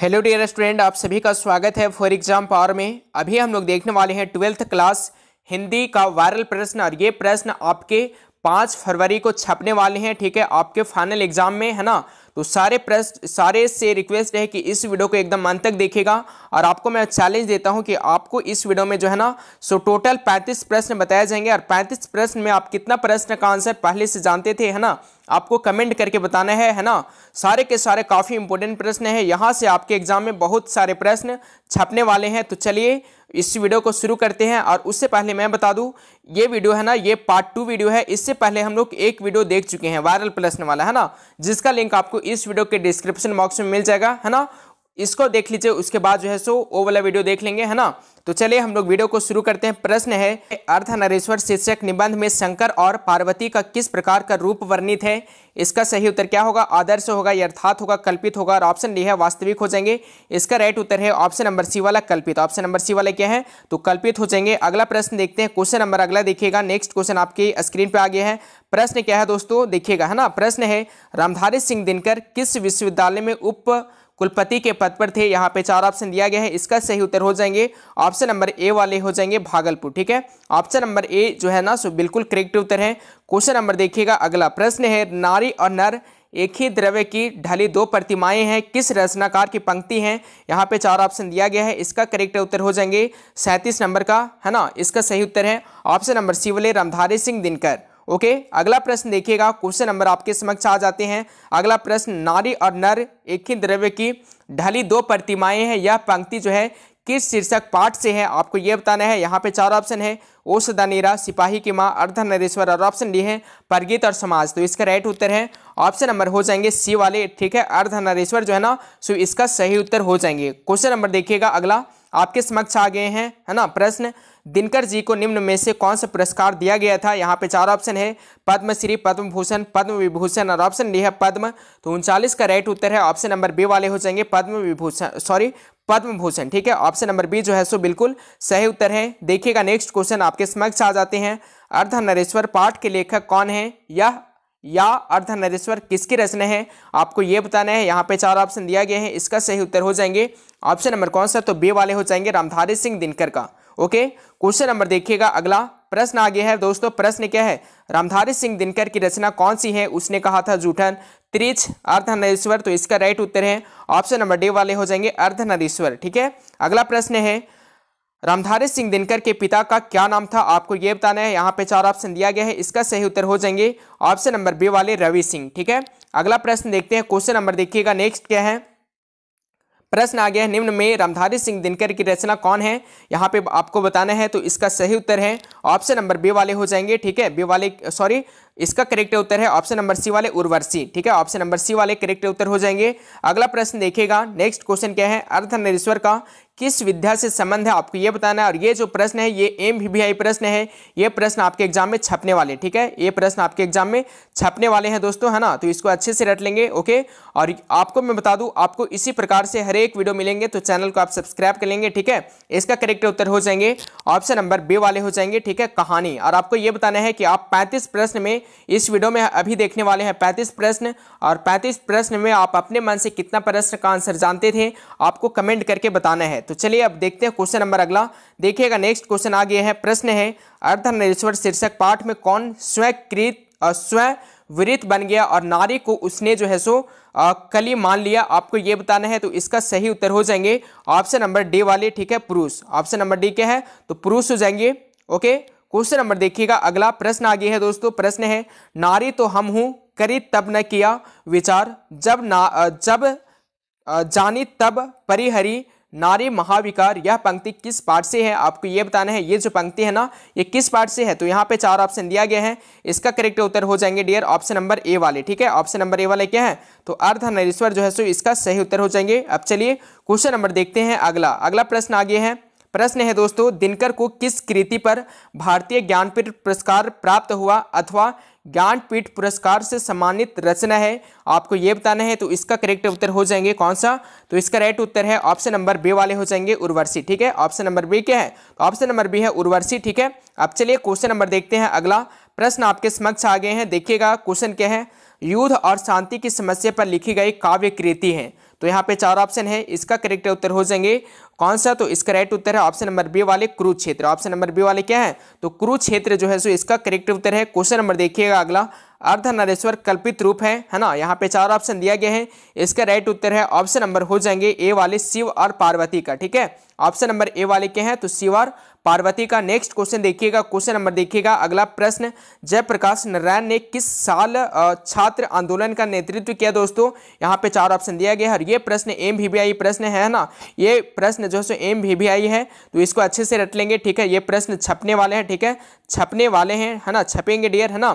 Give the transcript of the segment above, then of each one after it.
Hello dear student आप सभी का स्वागत है फॉर एग्जाम पावर में अभी हम लोग देखने वाले हैं ट्वेल्थ क्लास हिंदी का वायरल प्रश्न और ये प्रश्न आपके पाँच फरवरी को छपने वाले हैं ठीक है आपके फाइनल एग्जाम में है ना तो सारे प्रेस सारे से रिक्वेस्ट है कि इस वीडियो को एकदम अंत तक देखेगा और आपको मैं चैलेंज देता हूं कि आपको इस वीडियो में जो है ना सो टोटल 35 प्रश्न बताए जाएंगे और 35 प्रश्न में आप कितना प्रश्न का आंसर पहले से जानते थे है ना आपको कमेंट करके बताना है है ना सारे के सारे काफ़ी इंपॉर्टेंट प्रश्न है यहाँ से आपके एग्जाम में बहुत सारे प्रश्न छपने वाले हैं तो चलिए इस वीडियो को शुरू करते हैं और उससे पहले मैं बता दूं ये वीडियो है ना ये पार्ट टू वीडियो है इससे पहले हम लोग एक वीडियो देख चुके हैं वायरल प्रश्न वाला है ना जिसका लिंक आपको इस वीडियो के डिस्क्रिप्शन बॉक्स में मिल जाएगा है ना इसको देख लीजिए उसके बाद जो है सो वो वाला वीडियो देख लेंगे है ना तो चलिए हम लोग वीडियो को शुरू करते हैं प्रश्न है अर्थ नरेश्वर शीर्षक निबंध में शंकर और पार्वती का किस प्रकार का रूप वर्णित है इसका सही उत्तर क्या होगा आदर्श होगा यर्थात होगा कल्पित होगा और ऑप्शन डी है वास्तविक हो जाएंगे इसका राइट उत्तर है ऑप्शन नंबर सी वाला कल्पित ऑप्शन नंबर सी वाला क्या है तो कल्पित हो जाएंगे अगला प्रश्न देखते हैं क्वेश्चन नंबर अगला देखिएगा नेक्स्ट क्वेश्चन आपके स्क्रीन पर आ गया है प्रश्न क्या है दोस्तों देखिएगा है ना प्रश्न है रामधारी सिंह दिनकर किस विश्वविद्यालय में उप कुलपति के पद पर थे यहाँ पे चार ऑप्शन दिया गया है इसका सही उत्तर हो जाएंगे ऑप्शन नंबर ए वाले हो जाएंगे भागलपुर ठीक है ऑप्शन नंबर ए जो है ना सो बिल्कुल करेक्ट उत्तर है क्वेश्चन नंबर देखिएगा अगला प्रश्न है नारी और नर एक ही द्रव्य की ढली दो प्रतिमाएं हैं किस रचनाकार की पंक्ति हैं यहाँ पे चार ऑप्शन दिया गया है इसका करेक्ट उत्तर हो जाएंगे सैंतीस नंबर का है ना इसका सही उत्तर है ऑप्शन नंबर सी वाले रामधारी सिंह दिनकर ओके अगला प्रश्न देखिएगा क्वेश्चन नंबर आपके समक्ष आ जाते हैं अगला प्रश्न नारी और नर एक ही द्रव्य की ढली दो प्रतिमाएं हैं यह पंक्ति जो है किस शीर्षक पाठ से है आपको यह बताना है यहाँ पे चार ऑप्शन है ओषधा नीरा सिपाही की माँ अर्ध नरेश्वर और ऑप्शन डी है परगीत और समाज तो इसका राइट उत्तर है ऑप्शन नंबर हो जाएंगे सी वाले ठीक है अर्ध नरेश्वर जो है ना सो इसका सही उत्तर हो जाएंगे क्वेश्चन नंबर देखिएगा अगला आपके समक्ष आ गए हैं है ना प्रश्न दिनकर जी को निम्न में से कौन सा पुरस्कार दिया गया था यहाँ पे चार ऑप्शन है पद्मश्री पद्म भूषण पद्म विभूषण और ऑप्शन डी है पद्म तो उनचालीस का राइट उत्तर है ऑप्शन नंबर बी वाले हो जाएंगे पद्म विभूषण सॉरी पद्म भूषण ठीक है ऑप्शन नंबर बी जो है सो बिल्कुल सही उत्तर है देखिएगा नेक्स्ट क्वेश्चन आपके समक्ष आ जाते हैं अर्धनरेश्वर पाठ के लेखक कौन है यह या अर्धनरेश्वर किसकी रचना है आपको यह बताना है यहाँ पे चार ऑप्शन दिया गया है इसका सही उत्तर हो जाएंगे ऑप्शन नंबर कौन सा तो बी वाले हो जाएंगे रामधारी सिंह दिनकर का ओके क्वेश्चन नंबर देखिएगा अगला प्रश्न आ गया है दोस्तों प्रश्न क्या है रामधारी सिंह दिनकर की रचना कौन सी है उसने कहा था जूठन त्रिच अर्धनरेश्वर तो इसका राइट उत्तर है ऑप्शन नंबर डी वाले हो जाएंगे अर्धनरेश्वर ठीक है अगला प्रश्न है रामधारी सिंह दिनकर के पिता का क्या नाम था आपको यह बताना है यहाँ पे चार ऑप्शन दिया गया है इसका सही उत्तर हो जाएंगे ऑप्शन नंबर बी वाले रवि सिंह ठीक है अगला प्रश्न देखते हैं क्वेश्चन नंबर देखिएगा नेक्स्ट क्या है प्रश्न आ गया है निम्न में रामधारी सिंह दिनकर की रचना कौन है यहाँ पे आपको बताना है तो इसका सही उत्तर है ऑप्शन नंबर बी वाले हो जाएंगे ठीक है बी वाले सॉरी इसका करेक्ट उत्तर है ऑप्शन नंबर सी वाले उर्वरसी ठीक है ऑप्शन नंबर सी वाले करेक्ट उत्तर हो जाएंगे अगला प्रश्न देखेगा नेक्स्ट क्वेश्चन क्या है अर्थनरेश्वर का किस विद्या से संबंध है आपको यह बताना है और ये जो प्रश्न है ये एम आई प्रश्न है ये प्रश्न आपके एग्जाम में छपने वाले ठीक है ये प्रश्न आपके एग्जाम में छपने वाले हैं दोस्तों है ना तो इसको अच्छे से रट लेंगे ओके और आपको मैं बता दूं आपको इसी प्रकार से हर एक वीडियो मिलेंगे तो चैनल को आप सब्सक्राइब कर लेंगे ठीक है इसका करेक्ट उत्तर हो जाएंगे ऑप्शन नंबर बी वाले हो जाएंगे ठीक है कहानी और आपको ये बताना है कि आप पैंतीस प्रश्न में इस वीडियो में अभी देखने वाले हैं पैंतीस प्रश्न और पैंतीस प्रश्न में आप अपने मन से कितना प्रश्न का आंसर जानते थे आपको कमेंट करके बताना है तो चलिए अब देखते हैं क्वेश्चन नंबर अगला देखिएगा नेक्स्ट क्वेश्चन आ गया है प्रश्न है अर्धनरेश्वर शीर्षक पाठ में कौन स्वकृत और स्वयं बन गया और नारी को उसने जो है सो कली मान लिया आपको ये बताना है तो इसका सही उत्तर हो जाएंगे ऑप्शन नंबर डी वाले ठीक है पुरुष ऑप्शन नंबर डी क्या है तो पुरुष हो जाएंगे ओके okay? क्वेश्चन नंबर देखिएगा अगला प्रश्न आगे है दोस्तों प्रश्न है नारी तो हम हूं करी तब न किया विचार जब ना जब जानी तब परिहरी नारी महाविकार यह पंक्ति किस पार्ट से है आपको यह बताना है ये जो पंक्ति है ना ये किस पार्ट से है तो यहाँ पे चार ऑप्शन दिया गया है इसका करेक्ट उत्तर हो जाएंगे डियर ऑप्शन नंबर ए वाले ठीक है ऑप्शन नंबर ए वाले क्या है तो अर्ध नरेश्वर जो है सो इसका सही उत्तर हो जाएंगे अब चलिए क्वेश्चन नंबर देखते हैं अगला अगला प्रश्न आगे है प्रश्न है दोस्तों दिनकर को किस कृति पर भारतीय ज्ञानपीठ पुरस्कार प्राप्त हुआ अथवा ज्ञानपीठ पुरस्कार से सम्मानित रचना है आपको ये बताना है तो इसका करेक्ट उत्तर हो जाएंगे कौन सा तो इसका राइट उत्तर है ऑप्शन नंबर बी वाले हो जाएंगे उर्वर्षी ठीक है ऑप्शन नंबर बी क्या है तो ऑप्शन नंबर बी है उर्वर्षी ठीक है अब चलिए क्वेश्चन नंबर देखते हैं अगला प्रश्न आपके समक्ष आ गए हैं देखिएगा क्वेश्चन क्या है युद्ध और शांति की समस्या पर लिखी गई काव्य कृति है तो यहाँ पे चार ऑप्शन है इसका करेक्ट उत्तर हो जाएंगे कौन सा तो इसका राइट उत्तर है ऑप्शन नंबर बी वाले कुरुक्षेत्र ऑप्शन नंबर बी वाले क्या है तो कुरुक्षेत्र जो है सो इसका करेक्ट उत्तर है क्वेश्चन नंबर देखिएगा अगला अर्ध नरेश्वर कल्पित रूप है है ना यहाँ पे चार ऑप्शन दिया गया है इसका राइट उत्तर है ऑप्शन नंबर हो जाएंगे ए वाले शिव और पार्वती का ठीक है ऑप्शन नंबर ए वाले के हैं तो शिव और पार्वती का नेक्स्ट क्वेश्चन देखिएगा क्वेश्चन नंबर देखिएगा अगला प्रश्न जयप्रकाश नारायण ने किस साल छात्र आंदोलन का नेतृत्व किया दोस्तों यहाँ पे चार ऑप्शन दिया गया है ये प्रश्न एम भी भी आई प्रश्न है ना ये प्रश्न जो सो एम भी भी आई है तो इसको अच्छे से रट लेंगे ठीक है ये प्रश्न छपने वाले हैं ठीक है छपने वाले हैं है ना छपेंगे डियर है ना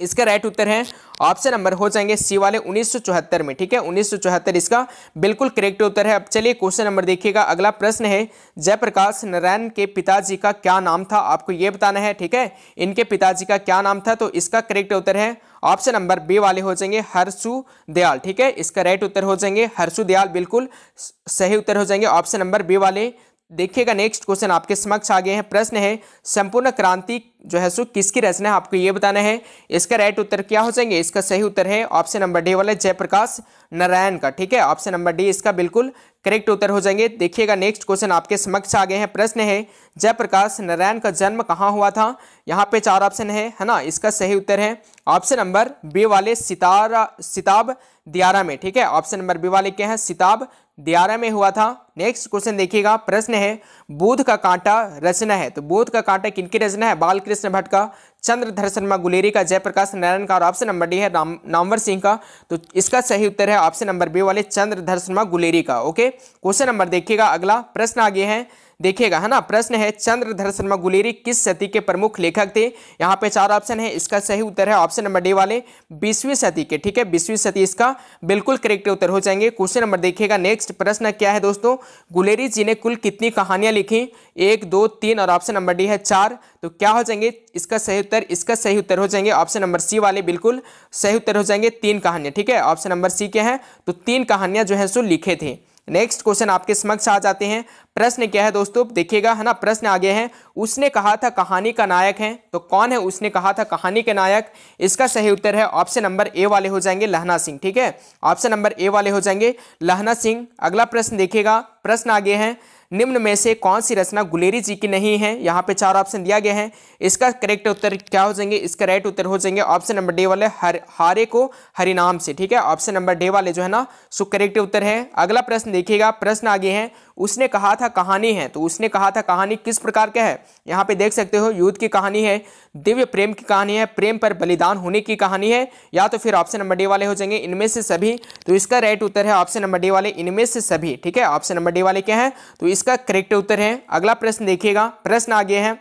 इसका राइट उत्तर है ऑप्शन नंबर हो जाएंगे सी वाले 1974 में ठीक है 1974 इसका बिल्कुल करेक्ट उत्तर है अब चलिए क्वेश्चन नंबर देखिएगा अगला प्रश्न है जयप्रकाश नारायण के पिताजी का क्या नाम था आपको यह बताना है ठीक है इनके पिताजी का क्या नाम था तो इसका करेक्ट उत्तर है ऑप्शन नंबर बी वाले हो जाएंगे हर्षु दयाल ठीक है इसका राइट उत्तर हो जाएंगे हर्षु दयाल बिल्कुल सही उत्तर हो जाएंगे ऑप्शन नंबर बी वाले देखिएगा नेक्स्ट क्वेश्चन आपके समक्ष आ गए हैं प्रश्न है संपूर्ण क्रांति जो है सो किसकी रचना है आपको ये बताना है इसका राइट उत्तर क्या हो जाएंगे इसका सही उत्तर है ऑप्शन नंबर डी वाला जयप्रकाश नारायण का ठीक है ऑप्शन नंबर डी इसका बिल्कुल करेक्ट उत्तर हो जाएंगे देखिएगा नेक्स्ट क्वेश्चन आपके समक्ष आ गए हैं प्रश्न है जयप्रकाश नारायण का जन्म कहाँ हुआ था यहाँ पे चार ऑप्शन है है ना इसका सही उत्तर है ऑप्शन नंबर बी वाले सितारा सिताब दियारा में ठीक है ऑप्शन नंबर बी वाले क्या है सिताब दियारा में हुआ था नेक्स्ट क्वेश्चन देखिएगा प्रश्न है बोध का कांटा रचना है तो बोध का कांटा किनकी रचना है बालकृष्ण भट्ट का चंद्रधर शर्मा गुलेरी का जयप्रकाश नारायण का और ऑप्शन नंबर डी है राम नामवर सिंह का तो इसका सही उत्तर है ऑप्शन नंबर बी वाले चंद्रधर शर्मा गुलेरी का ओके क्वेश्चन नंबर देखिएगा अगला प्रश्न आगे है देखिएगा है ना प्रश्न है चंद्रधर शर्मा गुलेरी किस सती के प्रमुख लेखक थे यहाँ पे चार ऑप्शन है इसका सही उत्तर है ऑप्शन नंबर डी वाले बीसवीं सती के ठीक है बीसवीं सती इसका बिल्कुल करेक्ट उत्तर हो जाएंगे क्वेश्चन नंबर देखिएगा नेक्स्ट प्रश्न क्या है दोस्तों गुलेरी जी ने कुल कितनी कहानियां लिखी एक दो तीन और ऑप्शन नंबर डी है चार तो क्या हो जाएंगे इसका सही उत्तर इसका सही उत्तर हो जाएंगे ऑप्शन नंबर सी वाले बिल्कुल सही उत्तर हो जाएंगे तीन कहानियां ठीक है ऑप्शन नंबर सी क्या है तो तीन कहानियां जो है सो लिखे थे नेक्स्ट क्वेश्चन आपके समक्ष आ जाते हैं प्रश्न क्या है दोस्तों देखिएगा है ना प्रश्न आ गया है उसने कहा था कहानी का नायक है तो कौन है उसने कहा था कहानी के नायक इसका सही उत्तर है ऑप्शन नंबर ए वाले हो जाएंगे लहना सिंह ठीक है ऑप्शन नंबर ए वाले हो जाएंगे लहना सिंह अगला प्रश्न देखिएगा प्रश्न आगे हैं निम्न में से कौन सी रचना गुलेरी जी की नहीं है यहाँ पे चार ऑप्शन दिया गया है इसका करेक्ट उत्तर क्या हो जाएंगे इसका राइट उत्तर हो जाएंगे ऑप्शन नंबर डे वाले हर हारे को हरिनाम से ठीक है ऑप्शन नंबर डे वाले जो है ना सो करेक्ट उत्तर है अगला प्रश्न देखिएगा प्रश्न आगे है उसने कहा था कहानी है तो उसने कहा था कहानी किस प्रकार का है यहाँ पे देख सकते हो युद्ध की कहानी है दिव्य प्रेम की कहानी है प्रेम पर बलिदान होने की कहानी है या तो फिर ऑप्शन नंबर डी वाले हो जाएंगे इनमें से सभी तो इसका राइट उत्तर है ऑप्शन नंबर डी वाले इनमें से सभी ठीक है ऑप्शन नंबर डी वाले क्या है तो इसका करेक्ट उत्तर है अगला प्रश्न देखिएगा प्रश्न आगे है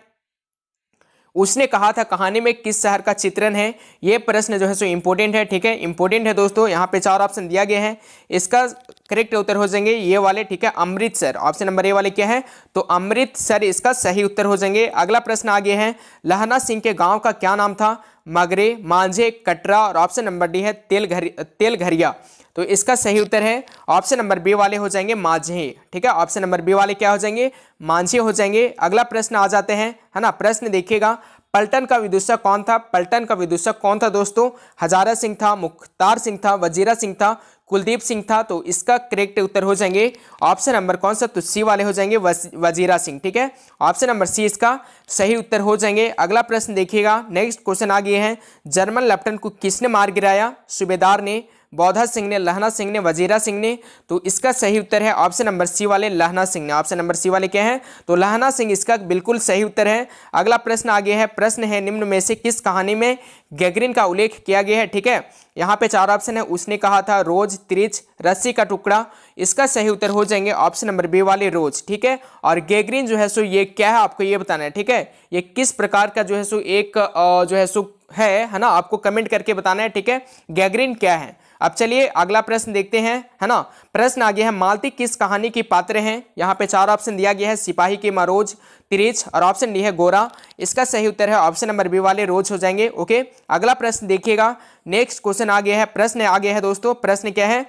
उसने कहा था कहानी में किस शहर का चित्रण है यह प्रश्न जो है सो इम्पोर्टेंट है ठीक है इम्पोर्टेंट है दोस्तों यहाँ पे चार ऑप्शन दिया गया है इसका करेक्ट उत्तर हो जाएंगे ये वाले ठीक है अमृतसर ऑप्शन नंबर ए वाले क्या है तो अमृतसर इसका सही उत्तर हो जाएंगे अगला प्रश्न आगे है लहना सिंह के गाँव का क्या नाम था मगरे मांझे कटरा और ऑप्शन नंबर डी है तेल तेलघरिया तो इसका सही उत्तर है ऑप्शन नंबर बी वाले हो जाएंगे मांझे ठीक है ऑप्शन नंबर बी वाले क्या हो जाएंगे मांझे हो जाएंगे अगला प्रश्न आ जाते हैं है ना प्रश्न देखिएगा पलटन का विदूषक कौन था पलटन का विदूषक कौन था दोस्तों हजारा सिंह था मुख्तार सिंह था वजीरा सिंह था कुलदीप सिंह था तो इसका करेक्ट उत्तर हो जाएंगे ऑप्शन नंबर कौन सा तो सी वाले हो जाएंगे वजीरा सिंह ठीक है ऑप्शन नंबर सी इसका सही उत्तर हो जाएंगे अगला प्रश्न देखिएगा नेक्स्ट क्वेश्चन आ गए हैं जर्मन लेफ्टन को किसने मार गिराया सूबेदार ने बौधा सिंह ने लहना सिंह ने वजीरा सिंह ने तो इसका सही उत्तर है ऑप्शन नंबर सी वाले लहना सिंह ने ऑप्शन नंबर सी वाले क्या है तो लहना सिंह इसका बिल्कुल सही उत्तर है अगला प्रश्न आगे है प्रश्न है निम्न में से किस कहानी में गैगरिन का उल्लेख किया गया है ठीक है यहाँ पे चार ऑप्शन है उसने कहा था रोज त्रिज रस्सी का टुकड़ा इसका सही उत्तर हो जाएंगे ऑप्शन नंबर बी वाले रोज ठीक है और गैगरिन जो है सो ये क्या है आपको ये बताना है ठीक है ये किस प्रकार का जो है सो एक जो है सो है है ना आपको कमेंट करके बताना है ठीक है गैगरिन क्या है अब चलिए अगला प्रश्न देखते हैं है ना प्रश्न आ गया है मालती किस कहानी की पात्र हैं यहाँ पे चार ऑप्शन दिया गया है सिपाही के मरोज तिरिच और ऑप्शन डी है गोरा इसका सही उत्तर है ऑप्शन नंबर बी वाले रोज हो जाएंगे ओके अगला प्रश्न देखिएगा नेक्स्ट क्वेश्चन आ गया है प्रश्न आ गया है दोस्तों प्रश्न क्या है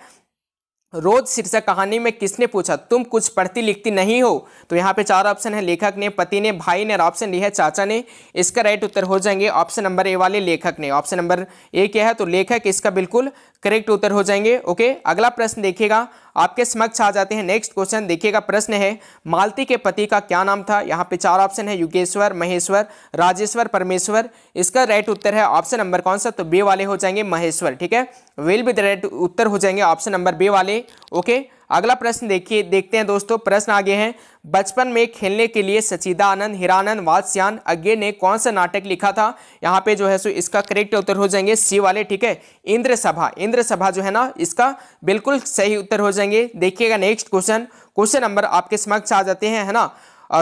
रोज शीर्षक कहानी में किसने पूछा तुम कुछ पढ़ती लिखती नहीं हो तो यहाँ पे चार ऑप्शन है लेखक ने पति ने भाई ने और ऑप्शन डी है चाचा ने इसका राइट उत्तर हो जाएंगे ऑप्शन नंबर ए वाले लेखक ने ऑप्शन नंबर ए क्या है तो लेखक इसका बिल्कुल करेक्ट उत्तर हो जाएंगे ओके अगला प्रश्न देखिएगा आपके समक्ष आ जाते हैं नेक्स्ट क्वेश्चन देखिएगा प्रश्न है मालती के पति का क्या नाम था यहाँ पे चार ऑप्शन है युगेश्वर महेश्वर राजेश्वर परमेश्वर इसका राइट उत्तर है ऑप्शन नंबर कौन सा तो बे वाले हो जाएंगे महेश्वर ठीक है विल बी द राइट उत्तर हो जाएंगे ऑप्शन नंबर बे वाले ओके अगला प्रश्न देखिए देखते हैं दोस्तों प्रश्न आगे हैं बचपन में खेलने के लिए सचिदानंद हिरानंद वात्स्यान अज्ञे ने कौन सा नाटक लिखा था यहाँ पे जो है सो इसका करेक्ट उत्तर हो जाएंगे सी वाले ठीक है इंद्र सभा इंद्र सभा जो है ना इसका बिल्कुल सही उत्तर हो जाएंगे देखिएगा नेक्स्ट क्वेश्चन क्वेश्चन नंबर आपके समक्ष आ जाते हैं है ना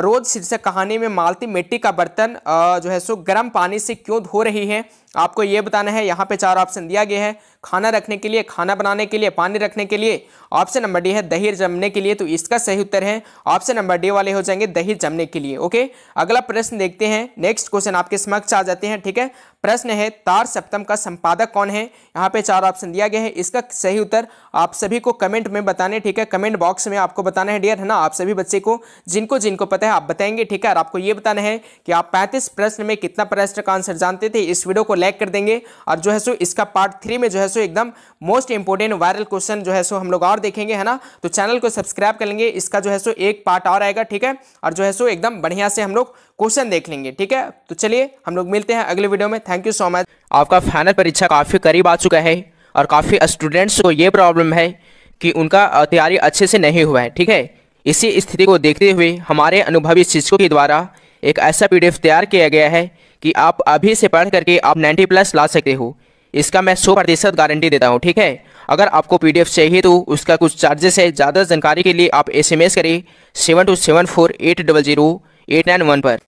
रोज शीर्षक कहानी में मालती मिट्टी का बर्तन जो है सो गर्म पानी से क्यों धो रही है आपको ये बताना है यहाँ पे चार ऑप्शन दिया गया है खाना रखने के लिए खाना बनाने के लिए पानी रखने के लिए ऑप्शन नंबर डी है दही जमने के लिए तो इसका सही उत्तर है ऑप्शन नंबर डी वाले हो जाएंगे दही जमने के लिए ओके अगला प्रश्न देखते हैं नेक्स्ट क्वेश्चन आपके समक्ष आ जाते हैं ठीक है प्रश्न है तार सप्तम का संपादक कौन है यहाँ पे चार ऑप्शन दिया गया है इसका सही उत्तर आप सभी को कमेंट में बताने ठीक है कमेंट बॉक्स में आपको बताना है डियर है ना आप सभी बच्चे को जिनको जिनको पता है आप बताएंगे ठीक है और आपको ये बताना है कि आप पैंतीस प्रश्न में कितना प्रश्न का आंसर जानते थे इस वीडियो को लाइक कर देंगे और जो है सो इसका पार्ट थ्री में जो है सो एकदम मोस्ट इंपॉर्टेंट वायरल क्वेश्चन जो है सो हम लोग और देखेंगे है ना तो चैनल को सब्सक्राइब कर लेंगे इसका जो है सो एक पार्ट और आएगा ठीक है और जो है सो एकदम बढ़िया से हम लोग क्वेश्चन देख लेंगे ठीक है तो चलिए हम लोग मिलते हैं अगले वीडियो में थैंक यू सो मच आपका फाइनल परीक्षा काफ़ी करीब आ चुका है और काफ़ी स्टूडेंट्स को ये प्रॉब्लम है कि उनका तैयारी अच्छे से नहीं हुआ है ठीक है इसी स्थिति को देखते हुए हमारे अनुभवी शिक्षकों के द्वारा एक ऐसा पीडीएफ तैयार किया गया है कि आप अभी से पढ़ करके आप 90 प्लस ला सकते हो इसका मैं सौ प्रतिशत गारंटी देता हूँ ठीक है अगर आपको पीडीएफ चाहिए तो उसका कुछ चार्जेस है ज़्यादा जानकारी के लिए आप एसएमएस करें seven two seven four eight double zero eight nine one पर